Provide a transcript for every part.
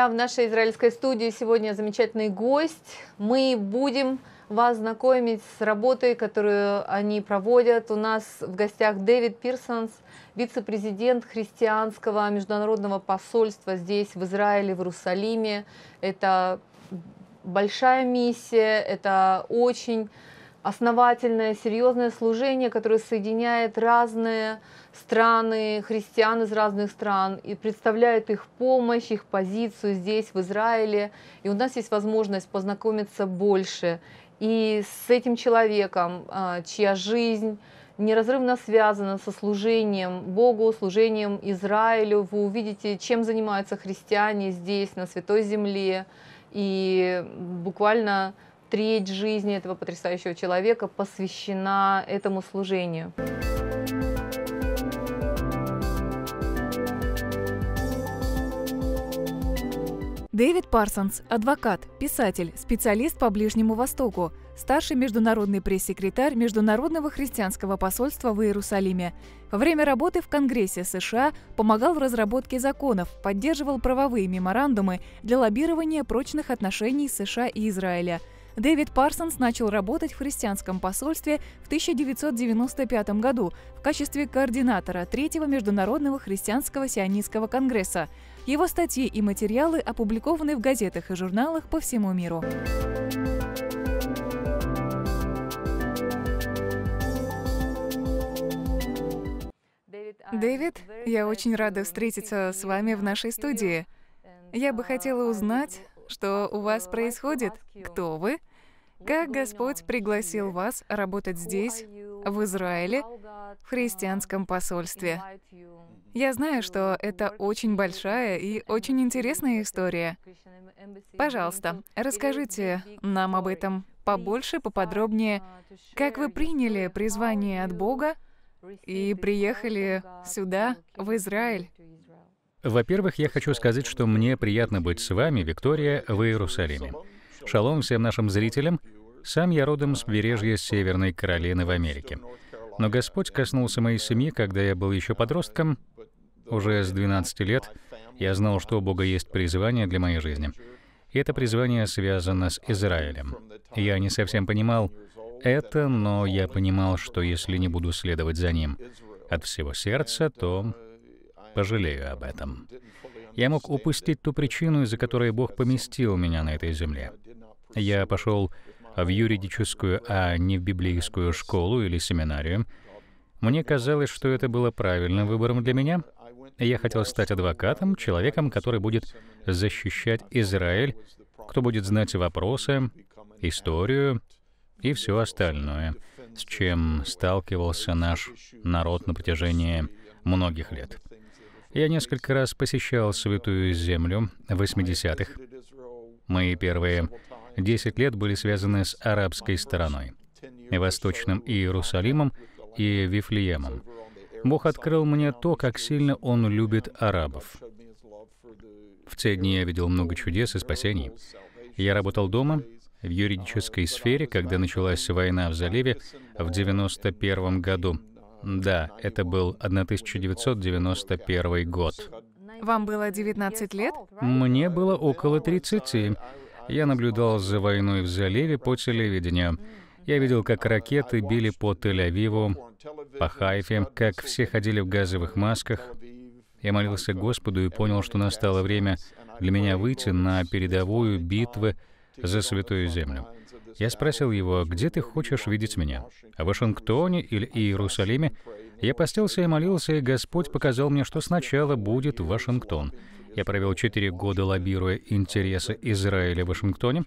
друзья, в нашей израильской студии сегодня замечательный гость. Мы будем вас знакомить с работой, которую они проводят. У нас в гостях Дэвид Пирсонс, вице-президент христианского международного посольства здесь, в Израиле, в Иерусалиме. Это большая миссия, это очень основательное, серьезное служение, которое соединяет разные страны, христиан из разных стран и представляет их помощь, их позицию здесь, в Израиле. И у нас есть возможность познакомиться больше и с этим человеком, а, чья жизнь неразрывно связана со служением Богу, служением Израилю. Вы увидите, чем занимаются христиане здесь, на Святой Земле. И буквально треть жизни этого потрясающего человека посвящена этому служению. Дэвид Парсонс – адвокат, писатель, специалист по Ближнему Востоку, старший международный пресс-секретарь Международного христианского посольства в Иерусалиме. Во время работы в Конгрессе США помогал в разработке законов, поддерживал правовые меморандумы для лоббирования прочных отношений США и Израиля – Дэвид Парсонс начал работать в христианском посольстве в 1995 году в качестве координатора Третьего международного христианского сионистского конгресса. Его статьи и материалы опубликованы в газетах и журналах по всему миру. Дэвид, я очень рада встретиться с вами в нашей студии. Я бы хотела узнать, что у вас происходит, кто вы, как Господь пригласил вас работать здесь, в Израиле, в христианском посольстве. Я знаю, что это очень большая и очень интересная история. Пожалуйста, расскажите нам об этом побольше, поподробнее, как вы приняли призвание от Бога и приехали сюда, в Израиль. Во-первых, я хочу сказать, что мне приятно быть с вами, Виктория, в Иерусалиме. Шалом всем нашим зрителям. Сам я родом с побережья Северной Каролины в Америке. Но Господь коснулся моей семьи, когда я был еще подростком, уже с 12 лет. Я знал, что у Бога есть призвание для моей жизни. И это призвание связано с Израилем. Я не совсем понимал это, но я понимал, что если не буду следовать за ним от всего сердца, то Пожалею об этом. Я мог упустить ту причину, из-за которой Бог поместил меня на этой земле. Я пошел в юридическую, а не в библейскую школу или семинарию. Мне казалось, что это было правильным выбором для меня. Я хотел стать адвокатом, человеком, который будет защищать Израиль, кто будет знать вопросы, историю и все остальное, с чем сталкивался наш народ на протяжении многих лет. Я несколько раз посещал Святую Землю в 80-х. Мои первые 10 лет были связаны с арабской стороной, Восточным Иерусалимом и Вифлеемом. Бог открыл мне то, как сильно Он любит арабов. В те дни я видел много чудес и спасений. Я работал дома, в юридической сфере, когда началась война в заливе в 1991 году. Да, это был 1991 год. Вам было 19 лет? Мне было около 30. Я наблюдал за войной в заливе по телевидению. Я видел, как ракеты били по Тель-Авиву, по Хайфе, как все ходили в газовых масках. Я молился Господу и понял, что настало время для меня выйти на передовую битвы за Святую Землю. Я спросил его, где ты хочешь видеть меня? В Вашингтоне или Иерусалиме? Я постился и молился, и Господь показал мне, что сначала будет Вашингтон. Я провел четыре года, лоббируя интересы Израиля в Вашингтоне,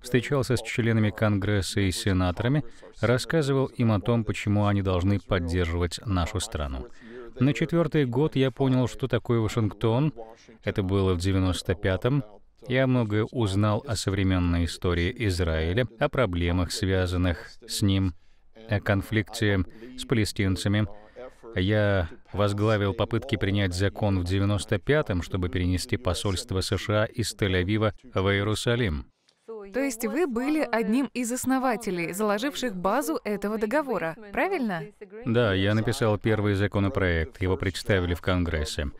встречался с членами Конгресса и сенаторами, рассказывал им о том, почему они должны поддерживать нашу страну. На четвертый год я понял, что такое Вашингтон. Это было в 95-м, я многое узнал о современной истории Израиля, о проблемах, связанных с ним, о конфликте с палестинцами. Я возглавил попытки принять закон в 95-м, чтобы перенести посольство США из Тель-Авива в Иерусалим. То есть вы были одним из основателей, заложивших базу этого договора, правильно? Да, я написал первый законопроект, его представили в Конгрессе.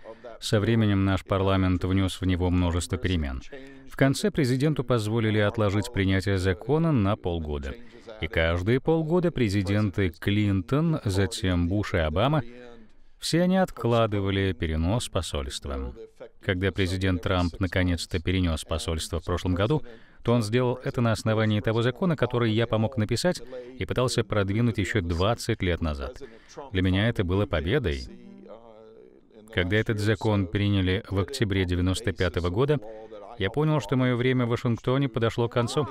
Со временем наш парламент внес в него множество перемен. В конце президенту позволили отложить принятие закона на полгода. И каждые полгода президенты Клинтон, затем Буш и Обама все они откладывали перенос посольства. Когда президент Трамп наконец-то перенес посольство в прошлом году, то он сделал это на основании того закона, который я помог написать и пытался продвинуть еще 20 лет назад. Для меня это было победой. Когда этот закон приняли в октябре 1995 года, я понял, что мое время в Вашингтоне подошло к концу.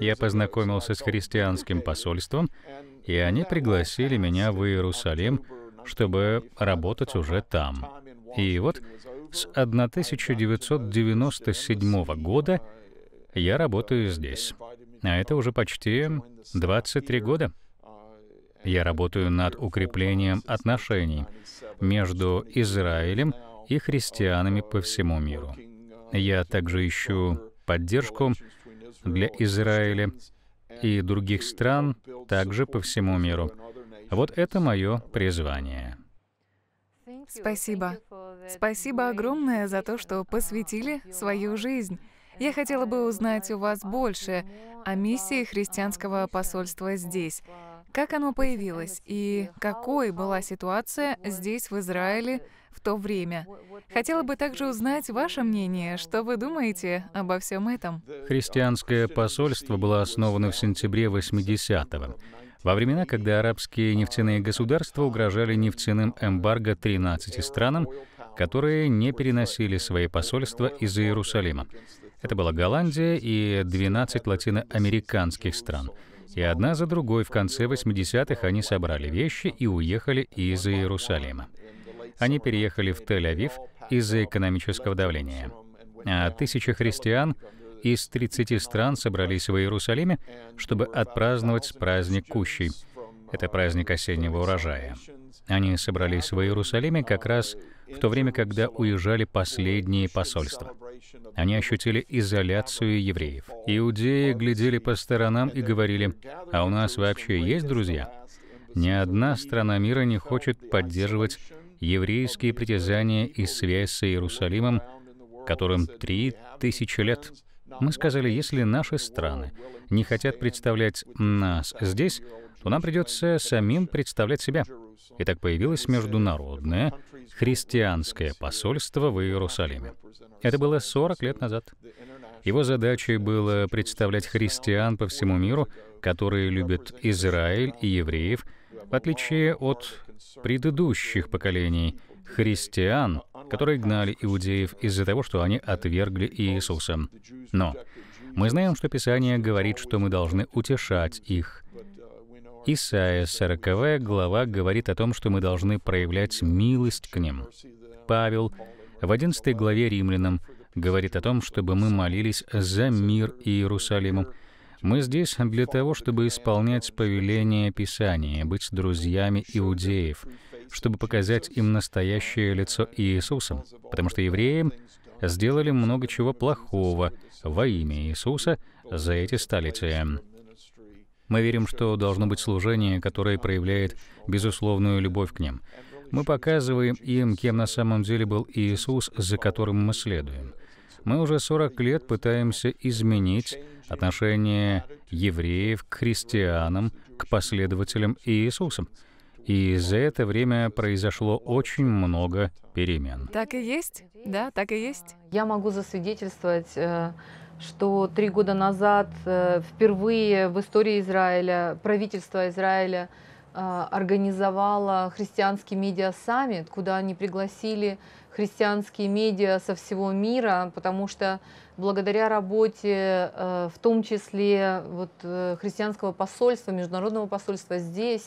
Я познакомился с христианским посольством, и они пригласили меня в Иерусалим, чтобы работать уже там. И вот с 1997 года я работаю здесь. А это уже почти 23 года. Я работаю над укреплением отношений между Израилем и христианами по всему миру. Я также ищу поддержку для Израиля и других стран также по всему миру. Вот это мое призвание. Спасибо. Спасибо огромное за то, что посвятили свою жизнь. Я хотела бы узнать у вас больше о миссии христианского посольства здесь. Как оно появилось и какой была ситуация здесь, в Израиле, в то время? Хотела бы также узнать ваше мнение, что вы думаете обо всем этом. Христианское посольство было основано в сентябре 80-го, во времена, когда арабские нефтяные государства угрожали нефтяным эмбарго 13 странам, которые не переносили свои посольства из Иерусалима. Это была Голландия и 12 латиноамериканских стран — и одна за другой в конце 80-х они собрали вещи и уехали из Иерусалима. Они переехали в Тель-Авив из-за экономического давления. А тысячи христиан из 30 стран собрались в Иерусалиме, чтобы отпраздновать праздник Кущей — это праздник осеннего урожая. Они собрались в Иерусалиме как раз в то время, когда уезжали последние посольства. Они ощутили изоляцию евреев. Иудеи глядели по сторонам и говорили, «А у нас вообще есть друзья?» Ни одна страна мира не хочет поддерживать еврейские притязания и связь с Иерусалимом, которым три тысячи лет. Мы сказали, если наши страны не хотят представлять нас здесь, то нам придется самим представлять себя. И так появилось международное христианское посольство в Иерусалиме. Это было 40 лет назад. Его задачей было представлять христиан по всему миру, которые любят Израиль и евреев, в отличие от предыдущих поколений христиан, которые гнали иудеев из-за того, что они отвергли Иисуса. Но мы знаем, что Писание говорит, что мы должны утешать их. Исайя 40 глава говорит о том, что мы должны проявлять милость к ним. Павел в 11 главе Римлянам говорит о том, чтобы мы молились за мир Иерусалиму. Мы здесь для того, чтобы исполнять повеление Писания, быть друзьями иудеев — чтобы показать им настоящее лицо Иисуса, потому что евреям сделали много чего плохого во имя Иисуса за эти столетия. Мы верим, что должно быть служение, которое проявляет безусловную любовь к ним. Мы показываем им, кем на самом деле был Иисус, за которым мы следуем. Мы уже 40 лет пытаемся изменить отношение евреев к христианам, к последователям Иисуса. И за это время произошло очень много перемен. Так и есть, да, так и есть. Я могу засвидетельствовать, э, что три года назад э, впервые в истории Израиля правительство Израиля э, организовало христианский медиа-саммит, куда они пригласили христианские медиа со всего мира, потому что благодаря работе, в том числе вот, христианского посольства, международного посольства здесь,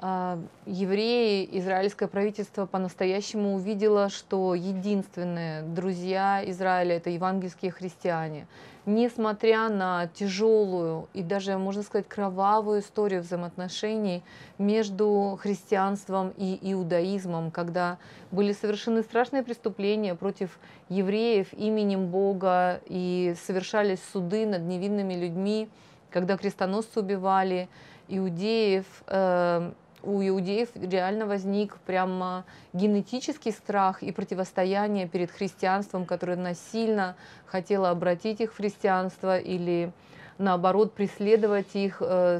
а, евреи, израильское правительство по-настоящему увидело, что единственные друзья Израиля – это евангельские христиане. Несмотря на тяжелую и даже, можно сказать, кровавую историю взаимоотношений между христианством и иудаизмом, когда были совершены страшные преступления против евреев именем Бога и совершались суды над невинными людьми, когда крестоносцы убивали иудеев, э, у иудеев реально возник прямо а, генетический страх и противостояние перед христианством, которое насильно хотело обратить их в христианство или наоборот преследовать их, э,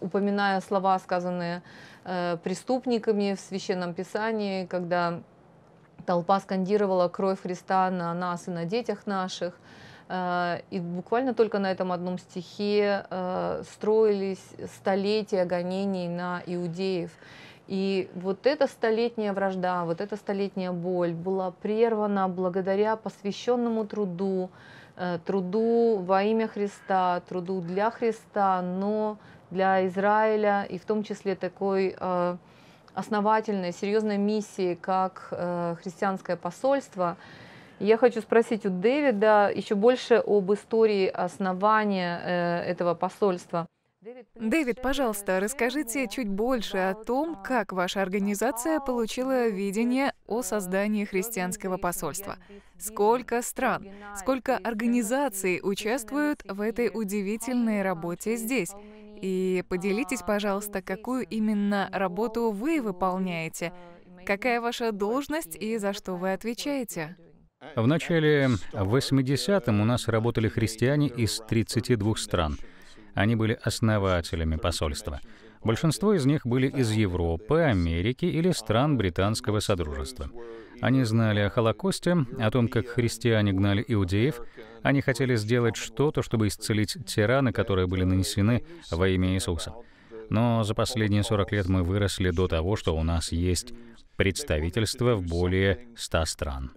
упоминая слова, сказанные э, преступниками в Священном Писании, когда толпа скандировала кровь Христа на нас и на детях наших. Э, и буквально только на этом одном стихе э, строились столетия гонений на иудеев. И вот эта столетняя вражда, вот эта столетняя боль была прервана благодаря посвященному труду, э, труду во имя Христа, труду для Христа, но для Израиля и в том числе такой основательной, серьезной миссии, как христианское посольство – я хочу спросить у Дэвида еще больше об истории основания э, этого посольства. Дэвид, пожалуйста, расскажите чуть больше о том, как ваша организация получила видение о создании христианского посольства. Сколько стран, сколько организаций участвуют в этой удивительной работе здесь? И поделитесь, пожалуйста, какую именно работу вы выполняете, какая ваша должность и за что вы отвечаете. В начале 80-м у нас работали христиане из 32 стран. Они были основателями посольства. Большинство из них были из Европы, Америки или стран британского содружества. Они знали о Холокосте, о том, как христиане гнали иудеев. Они хотели сделать что-то, чтобы исцелить тираны, которые были нанесены во имя Иисуса. Но за последние 40 лет мы выросли до того, что у нас есть представительство в более 100 стран.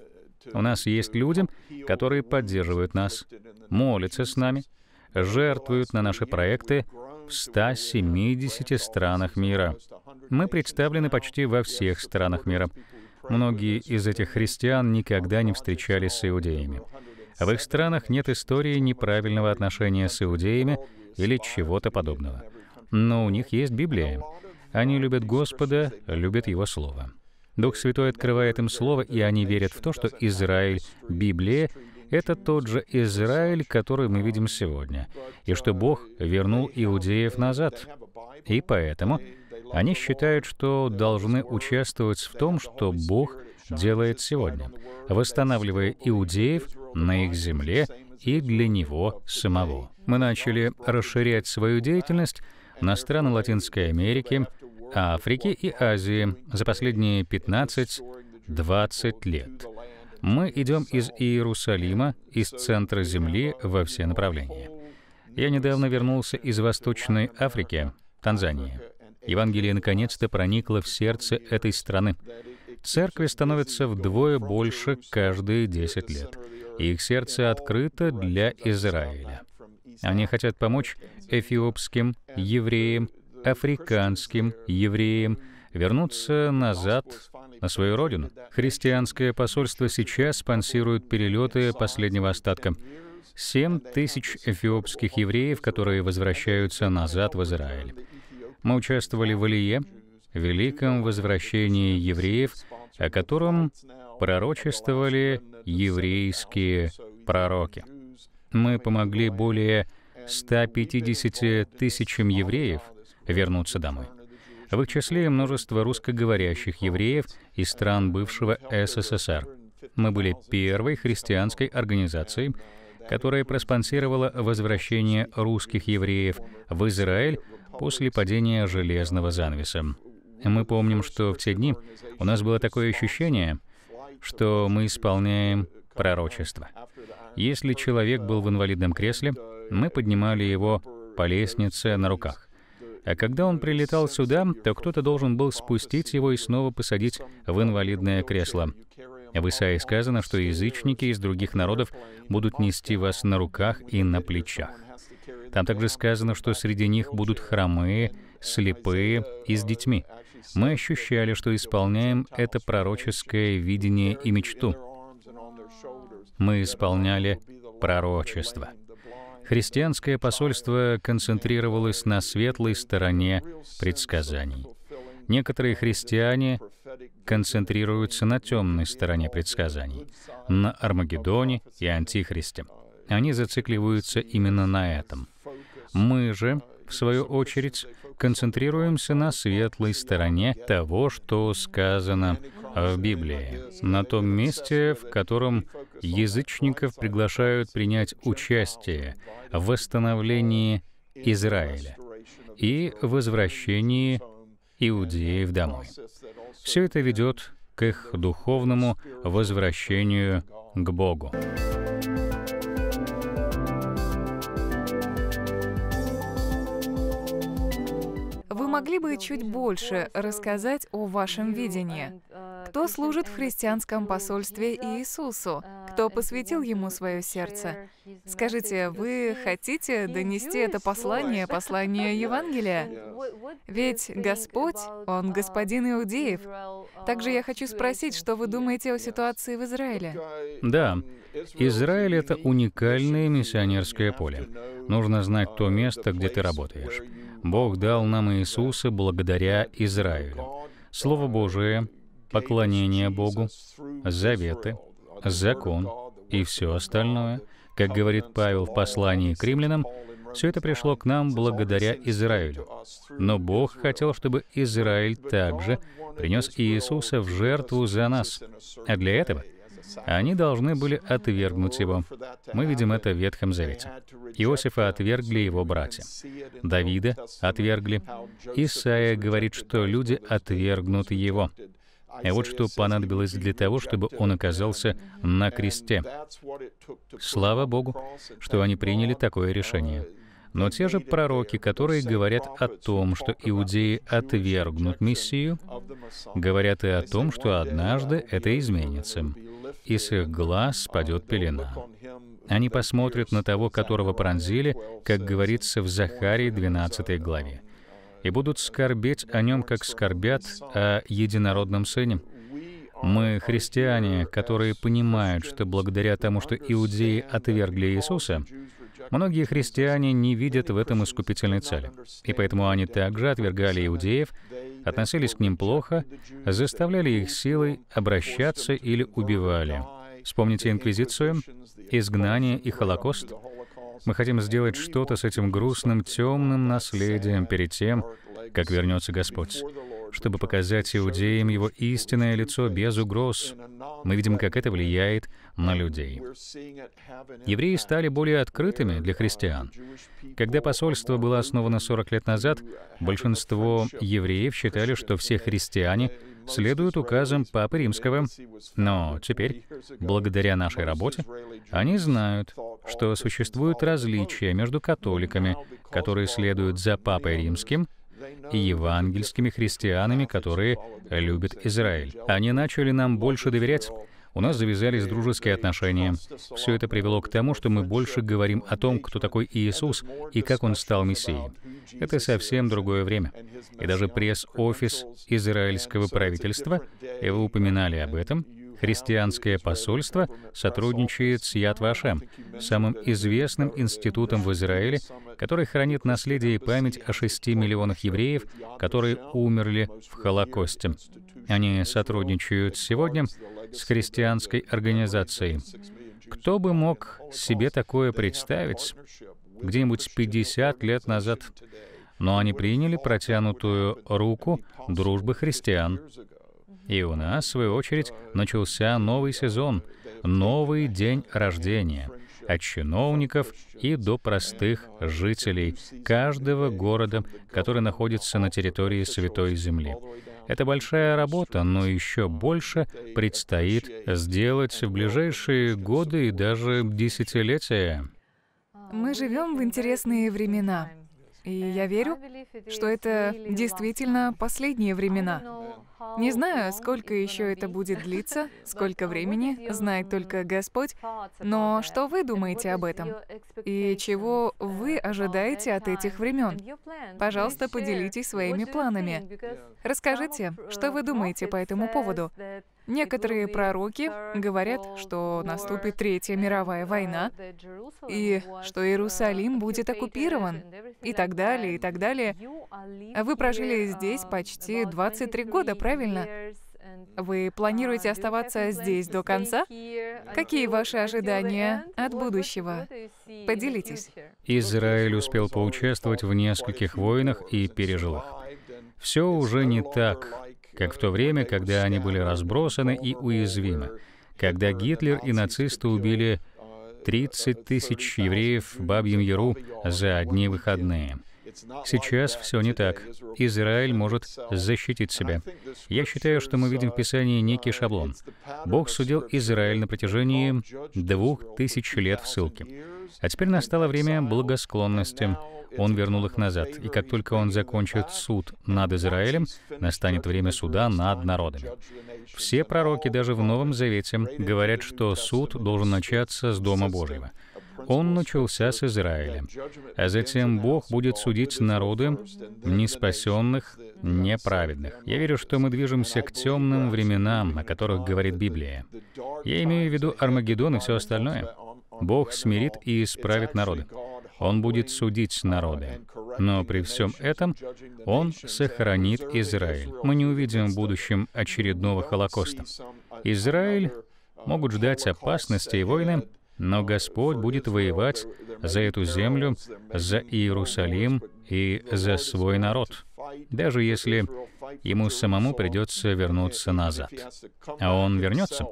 У нас есть люди, которые поддерживают нас, молятся с нами, жертвуют на наши проекты в 170 странах мира. Мы представлены почти во всех странах мира. Многие из этих христиан никогда не встречались с иудеями. В их странах нет истории неправильного отношения с иудеями или чего-то подобного. Но у них есть Библия. Они любят Господа, любят Его Слово. Дух Святой открывает им Слово, и они верят в то, что Израиль, Библия, это тот же Израиль, который мы видим сегодня, и что Бог вернул иудеев назад. И поэтому они считают, что должны участвовать в том, что Бог делает сегодня, восстанавливая иудеев на их земле и для него самого. Мы начали расширять свою деятельность на страны Латинской Америки, Африки и Азии за последние 15-20 лет. Мы идем из Иерусалима, из центра Земли во все направления. Я недавно вернулся из Восточной Африки, Танзании. Евангелие наконец-то проникло в сердце этой страны. Церкви становятся вдвое больше каждые 10 лет. Их сердце открыто для Израиля. Они хотят помочь эфиопским евреям, африканским евреям вернуться назад на свою родину. Христианское посольство сейчас спонсирует перелеты последнего остатка. 7 тысяч эфиопских евреев, которые возвращаются назад в Израиль. Мы участвовали в Алие, великом возвращении евреев, о котором пророчествовали еврейские пророки. Мы помогли более 150 тысячам евреев — вернуться домой. В их числе множество русскоговорящих евреев из стран бывшего СССР. Мы были первой христианской организацией, которая проспонсировала возвращение русских евреев в Израиль после падения железного занавеса. Мы помним, что в те дни у нас было такое ощущение, что мы исполняем пророчество. Если человек был в инвалидном кресле, мы поднимали его по лестнице на руках. А когда он прилетал сюда, то кто-то должен был спустить его и снова посадить в инвалидное кресло. В Исаии сказано, что язычники из других народов будут нести вас на руках и на плечах. Там также сказано, что среди них будут хромые, слепые и с детьми. Мы ощущали, что исполняем это пророческое видение и мечту. Мы исполняли пророчество христианское посольство концентрировалось на светлой стороне предсказаний. Некоторые христиане концентрируются на темной стороне предсказаний, на Армагеддоне и Антихристе. Они зацикливаются именно на этом. Мы же в свою очередь, концентрируемся на светлой стороне того, что сказано в Библии, на том месте, в котором язычников приглашают принять участие в восстановлении Израиля и возвращении иудеев домой. Все это ведет к их духовному возвращению к Богу. могли бы чуть больше рассказать о вашем видении? Кто служит в христианском посольстве Иисусу? Кто посвятил ему свое сердце? Скажите, вы хотите донести это послание, послание Евангелия? Ведь Господь, Он Господин Иудеев. Также я хочу спросить, что вы думаете о ситуации в Израиле? Да, Израиль — это уникальное миссионерское поле. Нужно знать то место, где ты работаешь. Бог дал нам Иисуса благодаря Израилю. Слово Божие, поклонение Богу, заветы, закон и все остальное, как говорит Павел в послании к римлянам, все это пришло к нам благодаря Израилю. Но Бог хотел, чтобы Израиль также принес Иисуса в жертву за нас. А для этого — они должны были отвергнуть его. Мы видим это в Ветхом Завете. Иосифа отвергли его братья. Давида отвергли. Исаия говорит, что люди отвергнут его. И вот что понадобилось для того, чтобы он оказался на кресте. Слава Богу, что они приняли такое решение. Но те же пророки, которые говорят о том, что иудеи отвергнут Мессию, говорят и о том, что однажды это изменится и с их глаз спадет пелена. Они посмотрят на того, которого пронзили, как говорится в Захарии 12 главе, и будут скорбеть о нем, как скорбят о единородном сыне. Мы, христиане, которые понимают, что благодаря тому, что иудеи отвергли Иисуса, Многие христиане не видят в этом искупительной цели, и поэтому они также отвергали иудеев, относились к ним плохо, заставляли их силой обращаться или убивали. Вспомните инквизицию, изгнание и Холокост. Мы хотим сделать что-то с этим грустным, темным наследием перед тем, как вернется Господь чтобы показать иудеям его истинное лицо без угроз. Мы видим, как это влияет на людей. Евреи стали более открытыми для христиан. Когда посольство было основано 40 лет назад, большинство евреев считали, что все христиане следуют указам Папы Римского. Но теперь, благодаря нашей работе, они знают, что существуют различия между католиками, которые следуют за Папой Римским, и евангельскими христианами, которые любят Израиль. Они начали нам больше доверять, у нас завязались дружеские отношения. Все это привело к тому, что мы больше говорим о том, кто такой Иисус и как он стал Мессией. Это совсем другое время. И даже пресс-офис израильского правительства, и вы упоминали об этом, Христианское посольство сотрудничает с Яд Вашем, самым известным институтом в Израиле, который хранит наследие и память о 6 миллионах евреев, которые умерли в Холокосте. Они сотрудничают сегодня с христианской организацией. Кто бы мог себе такое представить где-нибудь 50 лет назад? но они приняли протянутую руку дружбы христиан и у нас, в свою очередь, начался новый сезон, новый день рождения от чиновников и до простых жителей каждого города, который находится на территории Святой Земли. Это большая работа, но еще больше предстоит сделать в ближайшие годы и даже десятилетия. Мы живем в интересные времена, и я верю, что это действительно последние времена. Не знаю, сколько еще это будет длиться, сколько времени, знает только Господь, но что вы думаете об этом? И чего вы ожидаете от этих времен? Пожалуйста, поделитесь своими планами. Расскажите, что uh, вы думаете по этому поводу. Некоторые пророки говорят, что наступит Третья мировая uh, война, и что uh, Иерусалим будет оккупирован, и так далее, и так далее. Вы прожили здесь um, почти 23 года, правильно? правильно? Вы планируете оставаться здесь до конца? Какие ваши ожидания от будущего? Поделитесь. Израиль успел поучаствовать в нескольких войнах и пережил их. Все уже не так, как в то время, когда они были разбросаны и уязвимы, когда Гитлер и нацисты убили 30 тысяч евреев в Бабьем Яру за одни выходные — Сейчас все не так. Израиль может защитить себя. Я считаю, что мы видим в Писании некий шаблон. Бог судил Израиль на протяжении двух тысяч лет в ссылке. А теперь настало время благосклонности. Он вернул их назад, и как только он закончит суд над Израилем, настанет время суда над народами. Все пророки даже в Новом Завете говорят, что суд должен начаться с Дома Божьего. Он начался с Израиля. А затем Бог будет судить народы неспасенных, неправедных. Я верю, что мы движемся к темным временам, о которых говорит Библия. Я имею в виду Армагеддон и все остальное. Бог смирит и исправит народы. Он будет судить народы. Но при всем этом Он сохранит Израиль. Мы не увидим в будущем очередного Холокоста. Израиль могут ждать опасности и войны, но Господь будет воевать за эту землю, за Иерусалим и за свой народ, даже если ему самому придется вернуться назад. А он вернется,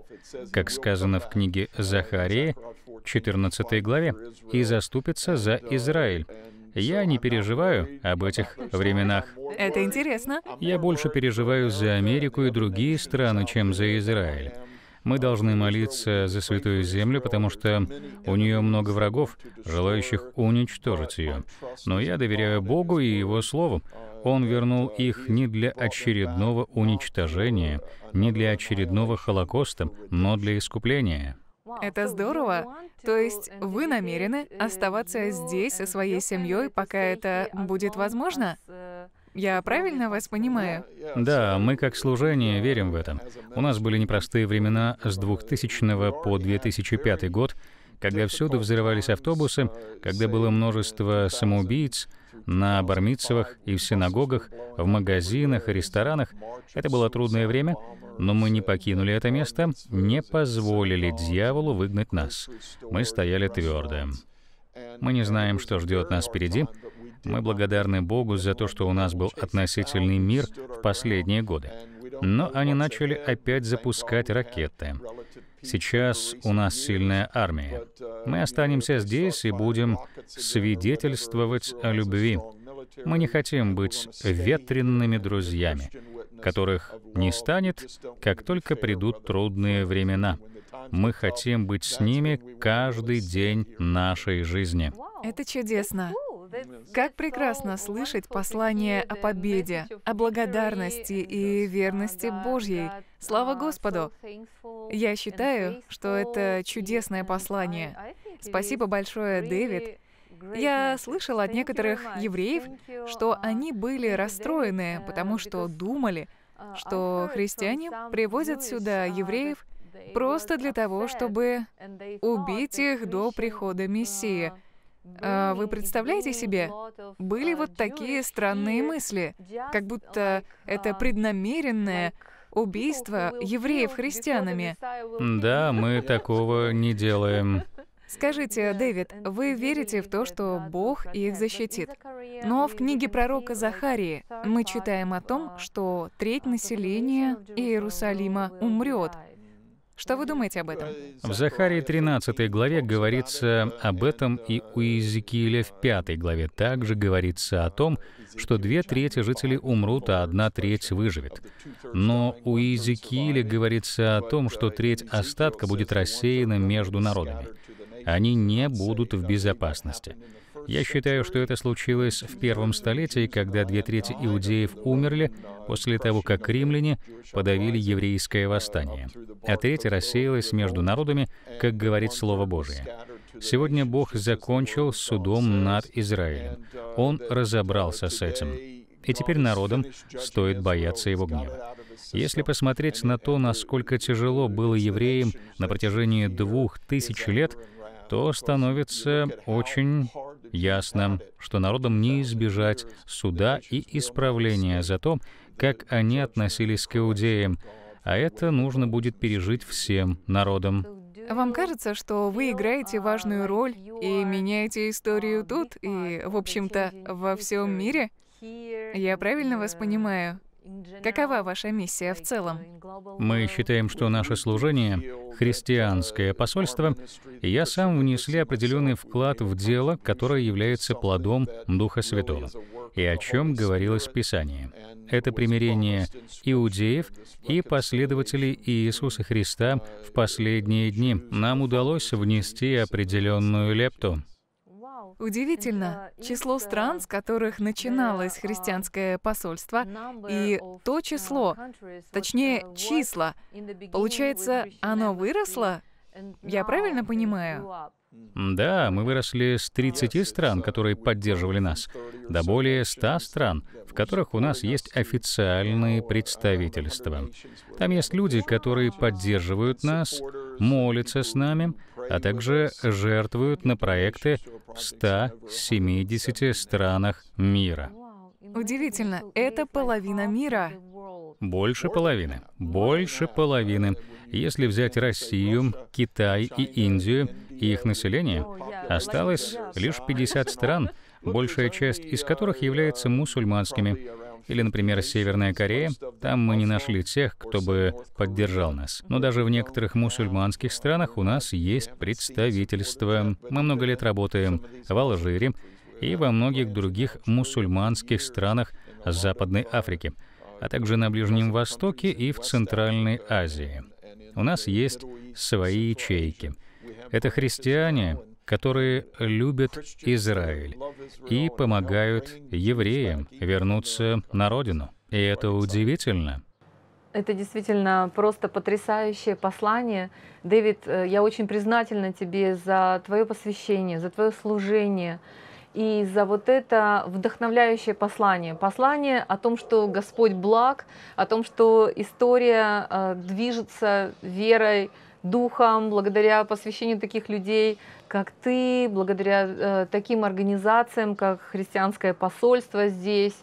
как сказано в книге Захарии, 14 главе, и заступится за Израиль. Я не переживаю об этих временах. Это интересно. Я больше переживаю за Америку и другие страны, чем за Израиль. Мы должны молиться за Святую Землю, потому что у нее много врагов, желающих уничтожить ее. Но я доверяю Богу и Его Слову. Он вернул их не для очередного уничтожения, не для очередного Холокоста, но для искупления. Это здорово. То есть вы намерены оставаться здесь со своей семьей, пока это будет возможно? Я правильно вас понимаю? Да, мы как служение верим в это. У нас были непростые времена с 2000 по 2005 год, когда всюду взрывались автобусы, когда было множество самоубийц, на бармицевах и в синагогах, в магазинах и ресторанах. Это было трудное время, но мы не покинули это место, не позволили дьяволу выгнать нас. Мы стояли твердо. Мы не знаем, что ждет нас впереди, мы благодарны Богу за то, что у нас был относительный мир в последние годы. Но они начали опять запускать ракеты. Сейчас у нас сильная армия. Мы останемся здесь и будем свидетельствовать о любви. Мы не хотим быть ветренными друзьями, которых не станет, как только придут трудные времена. Мы хотим быть с ними каждый день нашей жизни. Это чудесно. Как прекрасно слышать послание о победе, о благодарности и верности Божьей. Слава Господу! Я считаю, что это чудесное послание. Спасибо большое, Дэвид. Я слышал от некоторых евреев, что они были расстроены, потому что думали, что христиане привозят сюда евреев просто для того, чтобы убить их до прихода Мессии. А вы представляете себе, были а, вот такие странные мысли, как будто это а, преднамеренное убийство евреев христианами. Да, мы такого не делаем. Скажите, Дэвид, вы верите в то, что Бог их защитит? Но в книге пророка Захарии мы читаем о том, что треть uh, населения Иерусалима умрет, что вы думаете об этом? В Захарии 13 главе говорится об этом, и у Иезекииля в 5 главе также говорится о том, что две трети жителей умрут, а одна треть выживет. Но у Иезекииля говорится о том, что треть остатка будет рассеяна между народами. Они не будут в безопасности. Я считаю, что это случилось в первом столетии, когда две трети иудеев умерли после того, как римляне подавили еврейское восстание, а треть рассеялась между народами, как говорит Слово Божие. Сегодня Бог закончил судом над Израилем. Он разобрался с этим. И теперь народам стоит бояться его гнева. Если посмотреть на то, насколько тяжело было евреям на протяжении двух тысяч лет, то становится очень Ясно, что народам не избежать суда и исправления за то, как они относились к иудеям, а это нужно будет пережить всем народам. Вам кажется, что вы играете важную роль и меняете историю тут и, в общем-то, во всем мире? Я правильно вас понимаю? Какова ваша миссия в целом? Мы считаем, что наше служение, христианское посольство, и я сам внесли определенный вклад в дело, которое является плодом Духа Святого, и о чем говорилось в Писании. Это примирение иудеев и последователей Иисуса Христа в последние дни. Нам удалось внести определенную лепту. Удивительно, число стран, с которых начиналось христианское посольство, и то число, точнее числа, получается, оно выросло? Я правильно понимаю? Да, мы выросли с 30 стран, uh, которые поддерживали нас, до более 100 стран, в которых у нас есть uh, официальные uh, представительства. Там есть люди, которые поддерживают нас, молятся с нами, а также жертвуют на проекты в 170 странах мира. Удивительно, это половина мира. Больше половины. Больше половины. Если взять Россию, Китай и Индию, и их население, осталось лишь 50 стран, большая часть из которых является мусульманскими. Или, например, Северная Корея. Там мы не нашли тех, кто бы поддержал нас. Но даже в некоторых мусульманских странах у нас есть представительство. Мы много лет работаем в Алжире и во многих других мусульманских странах Западной Африки, а также на Ближнем Востоке и в Центральной Азии. У нас есть свои ячейки. Это христиане, которые любят Израиль и помогают евреям вернуться на родину. И это удивительно. Это действительно просто потрясающее послание. Дэвид, э, я очень признательна тебе за твое посвящение, за твое служение и за вот это вдохновляющее послание. Послание о том, что Господь благ, о том, что история э, движется верой, духом, благодаря посвящению таких людей, как ты, благодаря э, таким организациям, как христианское посольство здесь.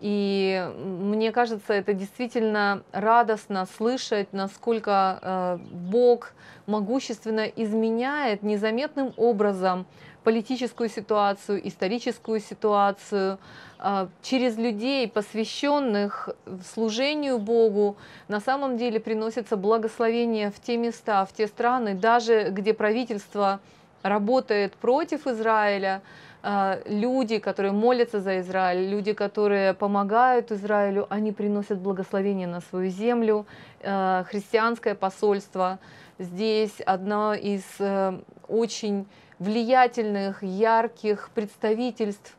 И мне кажется, это действительно радостно слышать, насколько э, Бог могущественно изменяет незаметным образом политическую ситуацию, историческую ситуацию, э, через людей, посвященных служению Богу, на самом деле приносится благословение в те места, в те страны, даже где правительство работает против Израиля, а, люди, которые молятся за Израиль, люди, которые помогают Израилю, они приносят благословение на свою землю. А, христианское посольство здесь одно из э, очень влиятельных, ярких представительств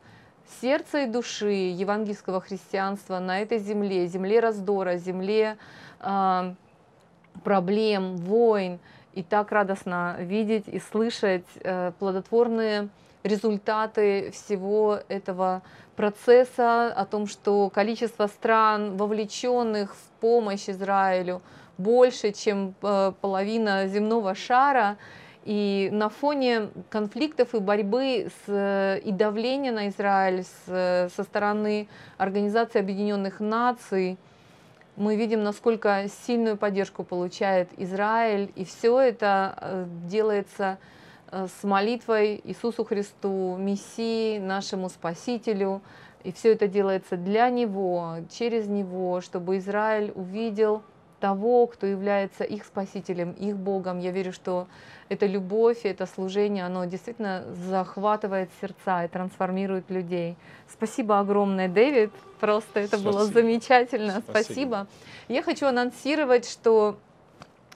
сердца и души евангельского христианства на этой земле, земле раздора, земле а, проблем, войн, и так радостно видеть и слышать э, плодотворные результаты всего этого процесса, о том, что количество стран, вовлеченных в помощь Израилю, больше, чем э, половина земного шара. И на фоне конфликтов и борьбы с, э, и давления на Израиль с, со стороны Организации Объединенных Наций – мы видим, насколько сильную поддержку получает Израиль, и все это э, делается э, с молитвой Иисусу Христу, Мессии, нашему Спасителю. И все это делается для Него, через Него, чтобы Израиль увидел того, кто является их спасителем, их Богом. Я верю, что эта любовь, это служение, оно действительно захватывает сердца и трансформирует людей. Спасибо огромное, Дэвид. Просто это Спасибо. было замечательно. Спасибо. Спасибо. Я хочу анонсировать, что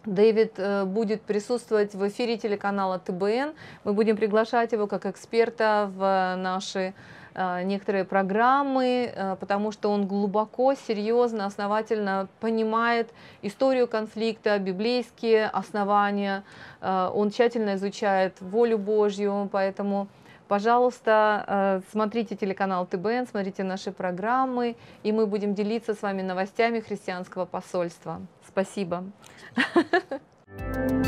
Дэвид э, будет присутствовать в эфире телеканала ТБН. Мы будем приглашать его как эксперта в э, наши э, некоторые программы, потому что он глубоко, серьезно, основательно понимает историю конфликта, библейские основания, он тщательно изучает волю Божью, поэтому Пожалуйста, э, смотрите телеканал ТБН, смотрите наши программы, и мы будем делиться с вами новостями христианского посольства. Спасибо. Спасибо.